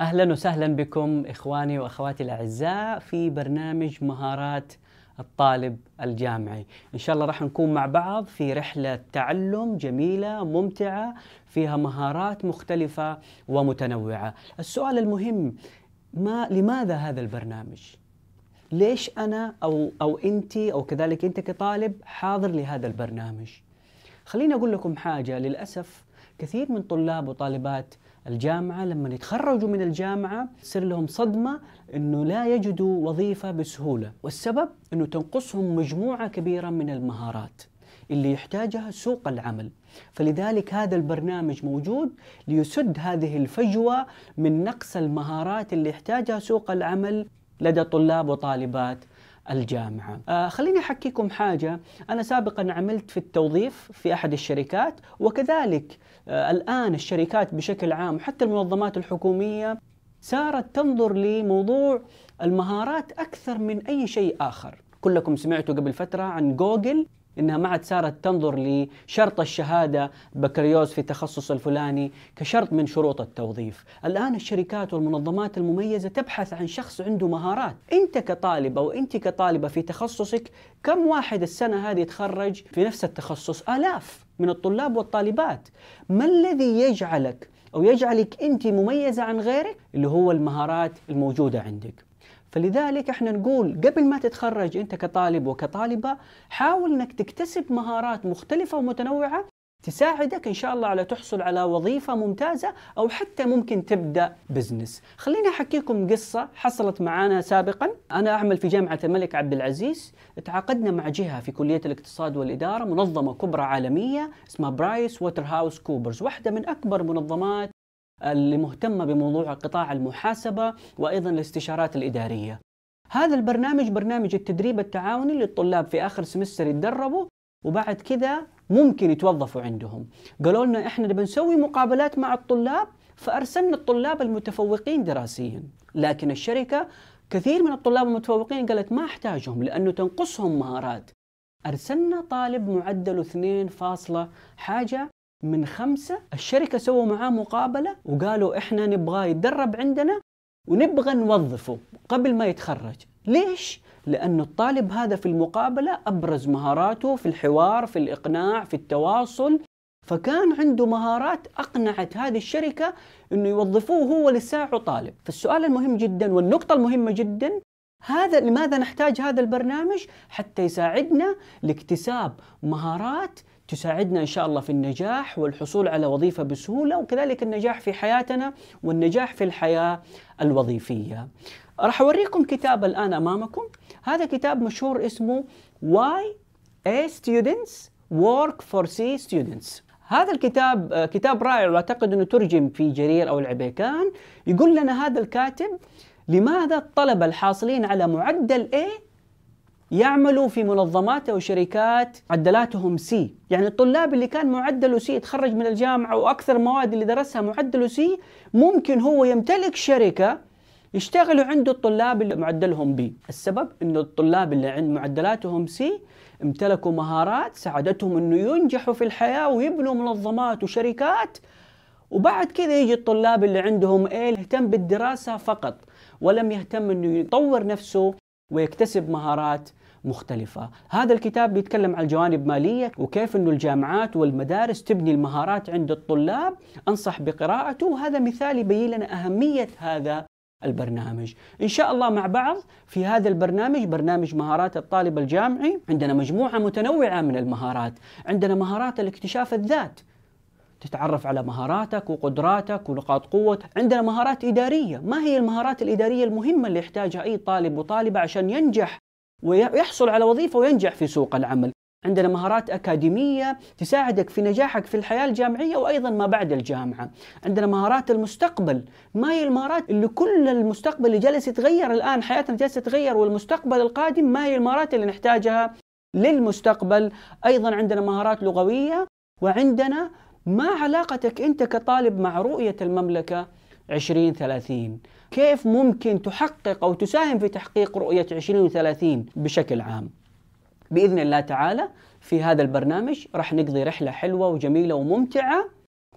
اهلا وسهلا بكم اخواني واخواتي الاعزاء في برنامج مهارات الطالب الجامعي ان شاء الله راح نكون مع بعض في رحله تعلم جميله ممتعه فيها مهارات مختلفه ومتنوعه السؤال المهم ما لماذا هذا البرنامج ليش انا او او انت او كذلك انت كطالب حاضر لهذا البرنامج خليني اقول لكم حاجه للاسف كثير من طلاب وطالبات الجامعة لما يتخرجوا من الجامعة تصير لهم صدمة أنه لا يجدوا وظيفة بسهولة والسبب أنه تنقصهم مجموعة كبيرة من المهارات اللي يحتاجها سوق العمل فلذلك هذا البرنامج موجود ليسد هذه الفجوة من نقص المهارات اللي يحتاجها سوق العمل لدى طلاب وطالبات الجامعة آه خليني أحكيكم حاجة أنا سابقا عملت في التوظيف في أحد الشركات وكذلك آه الآن الشركات بشكل عام حتى المنظمات الحكومية صارت تنظر لموضوع المهارات أكثر من أي شيء آخر كلكم سمعتوا قبل فترة عن جوجل انها ما عاد صارت تنظر لشرط الشهاده بكالوريوس في التخصص الفلاني كشرط من شروط التوظيف، الان الشركات والمنظمات المميزه تبحث عن شخص عنده مهارات، انت كطالب او انت كطالبه في تخصصك كم واحد السنه هذه تخرج في نفس التخصص؟ الاف من الطلاب والطالبات، ما الذي يجعلك او يجعلك انت مميزه عن غيرك؟ اللي هو المهارات الموجوده عندك. فلذلك احنا نقول قبل ما تتخرج انت كطالب وكطالبه حاول انك تكتسب مهارات مختلفه ومتنوعه تساعدك ان شاء الله على تحصل على وظيفه ممتازه او حتى ممكن تبدا بزنس. خليني احكيكم قصه حصلت معانا سابقا، انا اعمل في جامعه الملك عبد العزيز، تعاقدنا مع جهه في كليه الاقتصاد والاداره، منظمه كبرى عالميه اسمها برايس ووتر هاوس كوبرز، واحده من اكبر منظمات اللي مهتمة بموضوع قطاع المحاسبة وأيضا الاستشارات الإدارية هذا البرنامج برنامج التدريب التعاوني للطلاب في آخر سمستر يتدربوا وبعد كذا ممكن يتوظفوا عندهم قالوا لنا إحنا بنسوي مقابلات مع الطلاب فأرسلنا الطلاب المتفوقين دراسيا لكن الشركة كثير من الطلاب المتفوقين قالت ما أحتاجهم لأنه تنقصهم مهارات أرسلنا طالب معدله 2 فاصلة حاجة من خمسة الشركة سووا معاه مقابلة وقالوا إحنا نبغاه يتدرب عندنا ونبغى نوظفه قبل ما يتخرج ليش؟ لأن الطالب هذا في المقابلة أبرز مهاراته في الحوار في الإقناع في التواصل فكان عنده مهارات أقنعت هذه الشركة أنه يوظفوه هو لساعه طالب فالسؤال المهم جدا والنقطة المهمة جدا هذا لماذا نحتاج هذا البرنامج حتى يساعدنا لاكتساب مهارات تساعدنا ان شاء الله في النجاح والحصول على وظيفه بسهوله وكذلك النجاح في حياتنا والنجاح في الحياه الوظيفيه. راح اوريكم كتاب الان امامكم، هذا كتاب مشهور اسمه Why A Students Work for C Students. هذا الكتاب كتاب رائع واعتقد انه ترجم في جرير او العبيكان، يقول لنا هذا الكاتب لماذا الطلبه الحاصلين على معدل A يعملوا في منظمات أو شركات معدلاتهم سي يعني الطلاب اللي كان معدله سي يتخرج من الجامعة وأكثر المواد اللي درسها معدله سي ممكن هو يمتلك شركة يشتغلوا عنده الطلاب اللي معدلهم بي السبب انه الطلاب اللي عند معدلاتهم سي امتلكوا مهارات ساعدتهم انه ينجحوا في الحياة ويبنوا منظمات وشركات وبعد كذا يجي الطلاب اللي عندهم ايه يهتم بالدراسة فقط ولم يهتم انه يطور نفسه ويكتسب مهارات مختلفة هذا الكتاب بيتكلم عن جوانب مالية وكيف أن الجامعات والمدارس تبني المهارات عند الطلاب أنصح بقراءته وهذا مثال يبين لنا أهمية هذا البرنامج إن شاء الله مع بعض في هذا البرنامج برنامج مهارات الطالب الجامعي عندنا مجموعة متنوعة من المهارات عندنا مهارات الاكتشاف الذات تتعرف على مهاراتك وقدراتك ونقاط قوتك عندنا مهارات إدارية ما هي المهارات الإدارية المهمة اللي يحتاجها أي طالب وطالبة عشان ينجح ويحصل على وظيفة وينجح في سوق العمل عندنا مهارات أكاديمية تساعدك في نجاحك في الحياة الجامعية وأيضا ما بعد الجامعة عندنا مهارات المستقبل ما هي المهارات اللي كل المستقبل اللي جالس يتغير الآن حياتنا جالسة تتغير والمستقبل القادم ما هي المهارات اللي نحتاجها للمستقبل أيضا عندنا مهارات لغوية وعندنا ما علاقتك أنت كطالب مع رؤية المملكة 2030 كيف ممكن تحقق أو تساهم في تحقيق رؤية 2030 بشكل عام بإذن الله تعالى في هذا البرنامج راح نقضي رحلة حلوة وجميلة وممتعة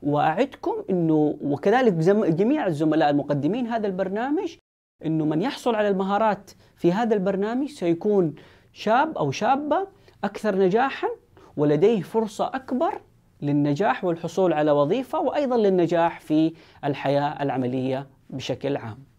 وأعدكم أنه وكذلك جميع الزملاء المقدمين هذا البرنامج أنه من يحصل على المهارات في هذا البرنامج سيكون شاب أو شابة أكثر نجاحاً ولديه فرصة أكبر للنجاح والحصول على وظيفه وايضا للنجاح في الحياه العمليه بشكل عام